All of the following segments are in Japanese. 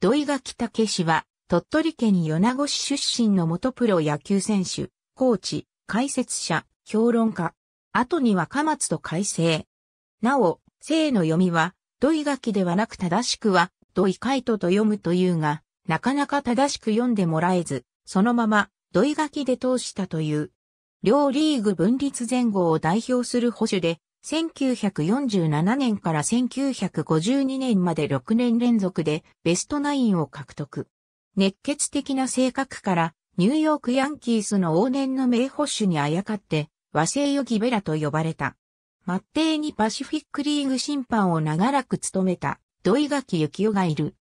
土井垣武氏は、鳥取県米子市出身の元プロ野球選手、コーチ、解説者、評論家。後にはマ松と改正。なお、姓の読みは、土井垣ではなく正しくは、土井海斗と読むというが、なかなか正しく読んでもらえず、そのまま、土井垣で通したという。両リーグ分立前後を代表する保守で、1947年から1952年まで6年連続でベストナインを獲得。熱血的な性格からニューヨークヤンキースの往年の名捕手にあやかって和製ヨギベラと呼ばれた。末帝にパシフィックリーグ審判を長らく務めた土井垣幸雄がいる。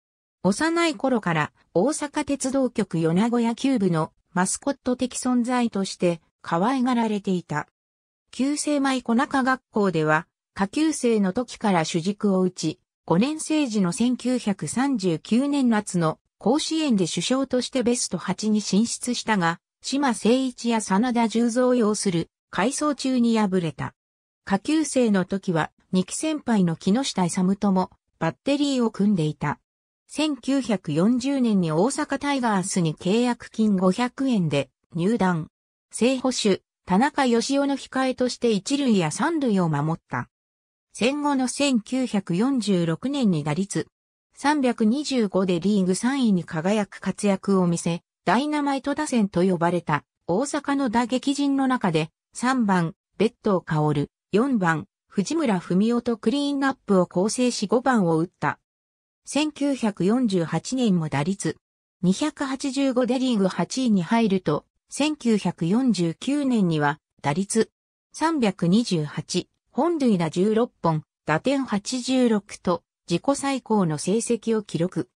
幼い頃から大阪鉄道局米子野球部のマスコット的存在として可愛がられていた。旧制米小中学校では、下級生の時から主軸を打ち、5年生時の1939年夏の甲子園で首相としてベスト8に進出したが、島誠一や真田十三擁する、改装中に敗れた。下級生の時は、2期先輩の木下勇とも、バッテリーを組んでいた。1940年に大阪タイガースに契約金500円で入団。正捕手、田中義雄の控えとして一塁や三塁を守った。戦後の1946年に打率325でリーグ3位に輝く活躍を見せ、ダイナマイト打線と呼ばれた大阪の打撃陣の中で3番、ベッドを香る、4番、藤村文夫とクリーンナップを構成し5番を打った。1948年も打率285でリーグ8位に入ると、1949年には打率328、本塁打16本、打点86と自己最高の成績を記録。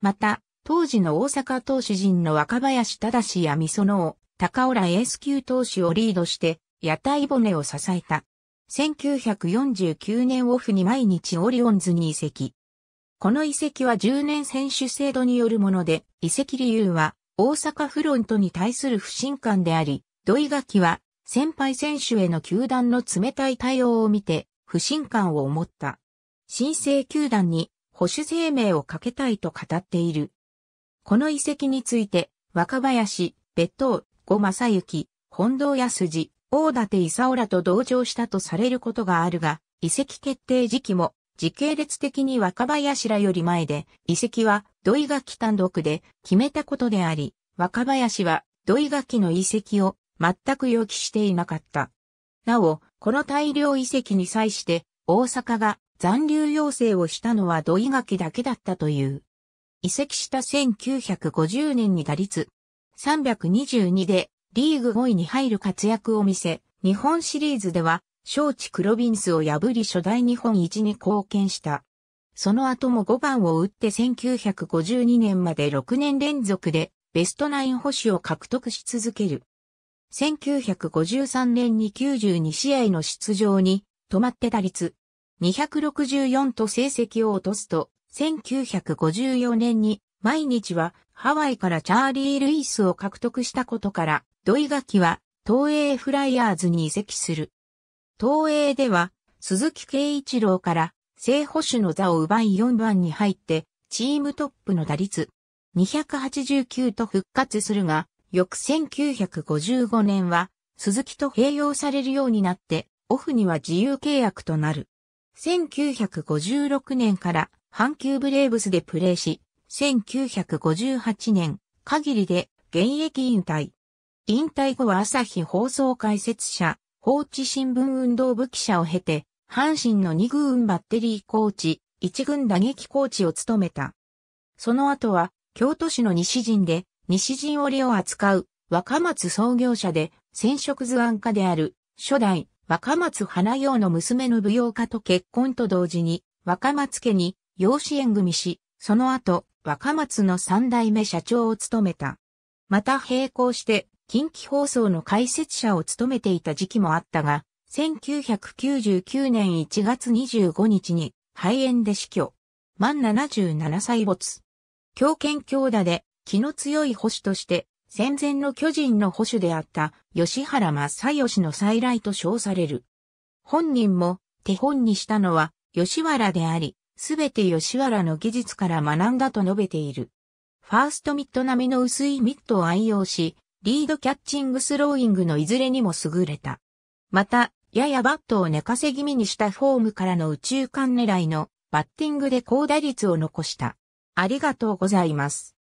また、当時の大阪投手陣の若林正や美園を、高浦エース級投手をリードして、屋台骨を支えた。1949年オフに毎日オリオンズに移籍。この移籍は10年選手制度によるもので、移籍理由は大阪フロントに対する不信感であり、土井垣は先輩選手への球団の冷たい対応を見て不信感を持った。新生球団に保守生命をかけたいと語っている。この遺跡について、若林、別当、五正幸、本堂康二、大館勲らと同情したとされることがあるが、遺跡決定時期も時系列的に若林らより前で、遺跡は土井垣単独で決めたことであり、若林は土井垣の遺跡を全く予期していなかった。なお、この大量遺跡に際して大阪が残留要請をしたのは土井垣だけだったという。移籍した1950年に打率322でリーグ5位に入る活躍を見せ、日本シリーズでは、小地黒ビンスを破り初代日本一に貢献した。その後も5番を打って1952年まで6年連続でベストナイン星を獲得し続ける。1953年に92試合の出場に止まって打率264と成績を落とすと、1954年に毎日はハワイからチャーリー・ルイスを獲得したことから、土井垣は東映フライヤーズに移籍する。東映では鈴木圭一郎から正捕手の座を奪い4番に入って、チームトップの打率289と復活するが、翌1955年は鈴木と併用されるようになって、オフには自由契約となる。1956年から阪急ブレーブスでプレーし、1958年限りで現役引退。引退後は朝日放送解説者、放置新聞運動部記者を経て、阪神の2軍バッテリーコーチ、1軍打撃コーチを務めた。その後は、京都市の西陣で、西陣織を扱う若松創業者で、染色図案家である、初代若松花用の娘の舞踊家と結婚と同時に、若松家に養子縁組し、その後、若松の三代目社長を務めた。また並行して、近畿放送の解説者を務めていた時期もあったが、1999年1月25日に肺炎で死去。満77歳没。強肩強打で気の強い保守として、戦前の巨人の保守であった吉原正義の再来と称される。本人も手本にしたのは吉原であり、すべて吉原の技術から学んだと述べている。ファーストミット並みの薄いミットを愛用し、リードキャッチングスローイングのいずれにも優れた。また、ややバットを寝かせ気味にしたフォームからの宇宙間狙いのバッティングで高打率を残した。ありがとうございます。